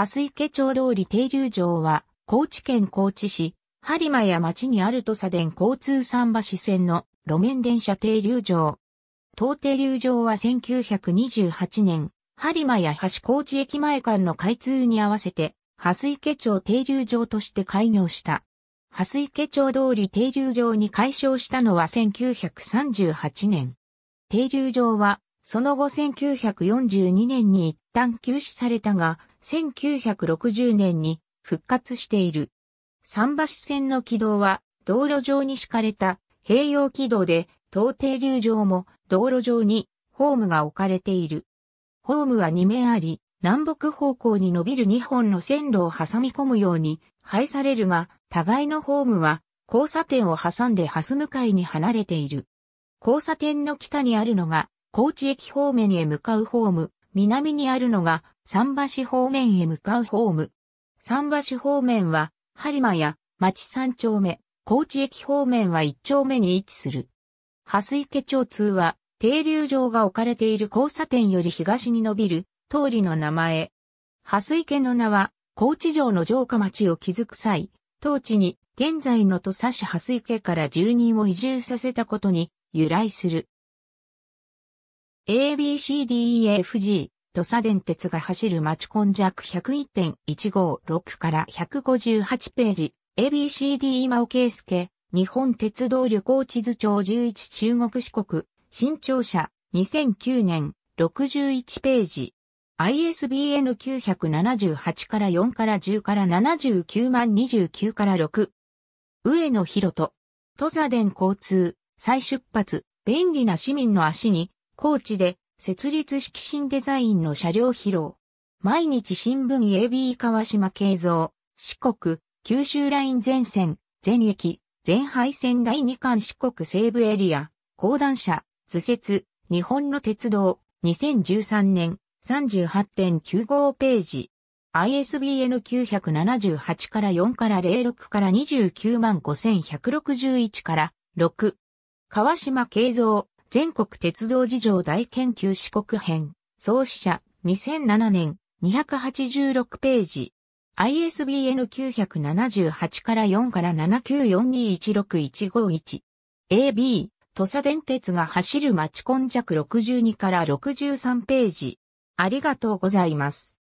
蓮池町通り停留場は、高知県高知市、播磨や町にある土佐電交通桟橋線の路面電車停留場。当停留場は1928年、播磨や橋高知駅前間の開通に合わせて、蓮池町停留場として開業した。蓮池町通り停留場に改称したのは1938年。停留場はその後1942年に一旦休止されたが、1960年に復活している。桟橋線の軌道は道路上に敷かれた併用軌道で、東停留場も道路上にホームが置かれている。ホームは2面あり、南北方向に伸びる2本の線路を挟み込むように配されるが、互いのホームは交差点を挟んでハス向かいに離れている。交差点の北にあるのが高知駅方面へ向かうホーム、南にあるのが桟橋方面へ向かうホーム。桟橋方面は、播磨や町三丁目、高知駅方面は一丁目に位置する。蓮池町通は、停留場が置かれている交差点より東に伸びる通りの名前。蓮池の名は、高知城の城下町を築く際、当地に現在の土佐市蓮池から住人を移住させたことに由来する。ABCDEFG 土佐電鉄が走る町ック101.156から158ページ ABCD 今尾圭介日本鉄道旅行地図帳11中国四国新庁舎、2009年61ページ ISBN 978から4から10から79万29から6上野博人土佐電交通再出発便利な市民の足に高知で設立式新デザインの車両披露。毎日新聞 AB 川島慶三、四国、九州ライン全線、全駅、全廃線第2巻四国西部エリア、高段車、図説、日本の鉄道、2013年、38.95ページ。ISBN 978から4から06から29万5161から6。川島慶三、全国鉄道事情大研究四国編、創始者、2007年、286ページ。ISBN 978から4から794216151。AB、土佐電鉄が走る町根着62から63ページ。ありがとうございます。